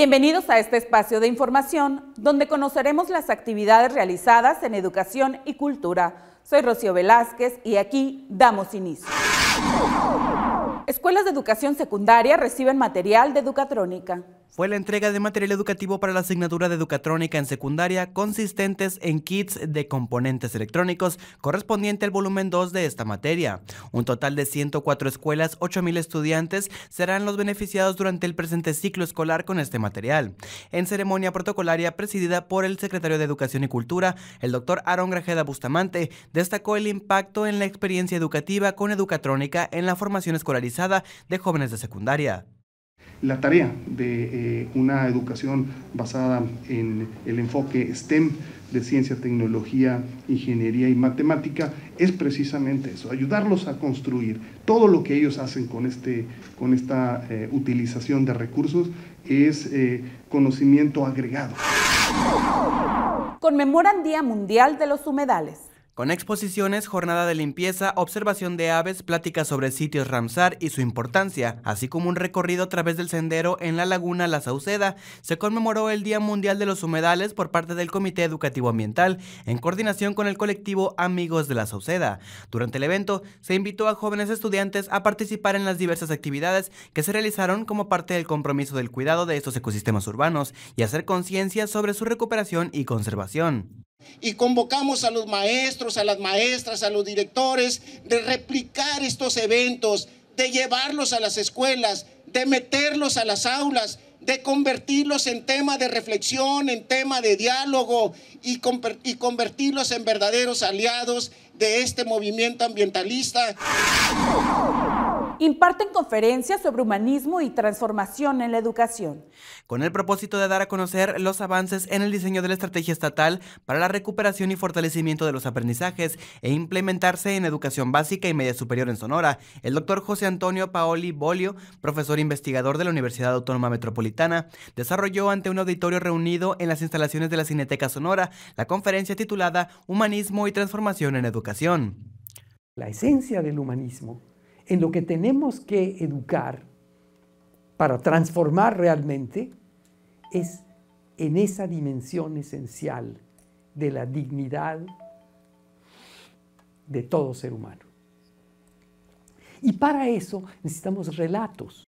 Bienvenidos a este espacio de información donde conoceremos las actividades realizadas en educación y cultura. Soy Rocío Velázquez y aquí damos inicio. Escuelas de educación secundaria reciben material de educatrónica fue la entrega de material educativo para la asignatura de educatrónica en secundaria consistentes en kits de componentes electrónicos correspondiente al volumen 2 de esta materia. Un total de 104 escuelas, 8.000 estudiantes serán los beneficiados durante el presente ciclo escolar con este material. En ceremonia protocolaria presidida por el secretario de Educación y Cultura, el doctor Aaron Grajeda Bustamante, destacó el impacto en la experiencia educativa con educatrónica en la formación escolarizada de jóvenes de secundaria la tarea de eh, una educación basada en el enfoque STEM de ciencia, tecnología, ingeniería y matemática es precisamente eso, ayudarlos a construir. Todo lo que ellos hacen con, este, con esta eh, utilización de recursos es eh, conocimiento agregado. Conmemoran Día Mundial de los Humedales con exposiciones, jornada de limpieza, observación de aves, pláticas sobre sitios Ramsar y su importancia, así como un recorrido a través del sendero en la laguna La Sauceda. Se conmemoró el Día Mundial de los Humedales por parte del Comité Educativo Ambiental, en coordinación con el colectivo Amigos de La Sauceda. Durante el evento, se invitó a jóvenes estudiantes a participar en las diversas actividades que se realizaron como parte del compromiso del cuidado de estos ecosistemas urbanos y hacer conciencia sobre su recuperación y conservación. Y convocamos a los maestros, a las maestras, a los directores de replicar estos eventos, de llevarlos a las escuelas, de meterlos a las aulas, de convertirlos en tema de reflexión, en tema de diálogo y, convertirlos en verdaderos aliados de este movimiento ambientalista imparten conferencias sobre humanismo y transformación en la educación. Con el propósito de dar a conocer los avances en el diseño de la estrategia estatal para la recuperación y fortalecimiento de los aprendizajes e implementarse en educación básica y media superior en Sonora, el doctor José Antonio Paoli Bolio, profesor investigador de la Universidad Autónoma Metropolitana, desarrolló ante un auditorio reunido en las instalaciones de la Cineteca Sonora la conferencia titulada Humanismo y Transformación en Educación. La esencia del humanismo en lo que tenemos que educar para transformar realmente es en esa dimensión esencial de la dignidad de todo ser humano. Y para eso necesitamos relatos.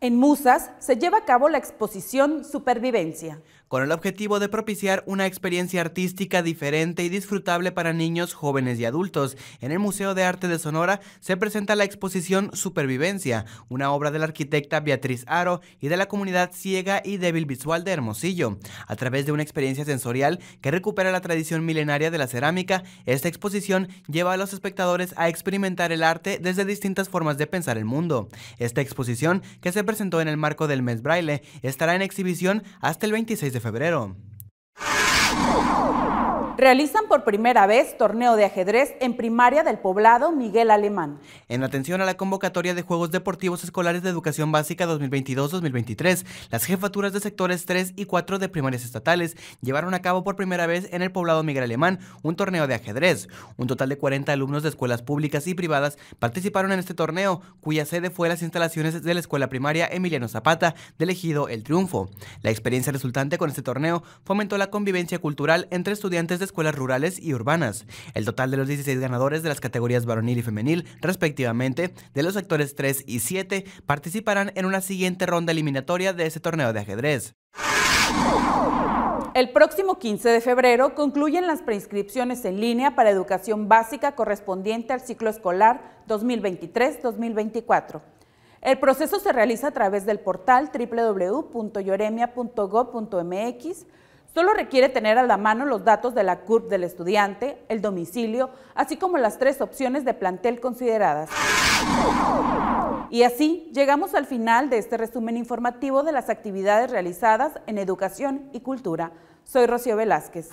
En Musas se lleva a cabo la exposición Supervivencia, con el objetivo de propiciar una experiencia artística diferente y disfrutable para niños, jóvenes y adultos. En el Museo de Arte de Sonora se presenta la exposición Supervivencia, una obra de la arquitecta Beatriz Aro y de la comunidad ciega y débil visual de Hermosillo. A través de una experiencia sensorial que recupera la tradición milenaria de la cerámica, esta exposición lleva a los espectadores a experimentar el arte desde distintas formas de pensar el mundo. Esta exposición, que se presentó en el marco del mes Braille, estará en exhibición hasta el 26 de febrero realizan por primera vez torneo de ajedrez en primaria del poblado Miguel Alemán. En atención a la convocatoria de Juegos Deportivos Escolares de Educación Básica 2022-2023, las jefaturas de sectores 3 y 4 de primarias estatales llevaron a cabo por primera vez en el poblado Miguel Alemán un torneo de ajedrez. Un total de 40 alumnos de escuelas públicas y privadas participaron en este torneo, cuya sede fue las instalaciones de la escuela primaria Emiliano Zapata de ejido El Triunfo. La experiencia resultante con este torneo fomentó la convivencia cultural entre estudiantes de escuelas rurales y urbanas. El total de los 16 ganadores de las categorías varonil y femenil, respectivamente, de los sectores 3 y 7, participarán en una siguiente ronda eliminatoria de ese torneo de ajedrez. El próximo 15 de febrero concluyen las preinscripciones en línea para educación básica correspondiente al ciclo escolar 2023-2024. El proceso se realiza a través del portal www.yoremia.gov.mx Solo requiere tener a la mano los datos de la CURP del estudiante, el domicilio, así como las tres opciones de plantel consideradas. Y así llegamos al final de este resumen informativo de las actividades realizadas en educación y cultura. Soy Rocío Velázquez.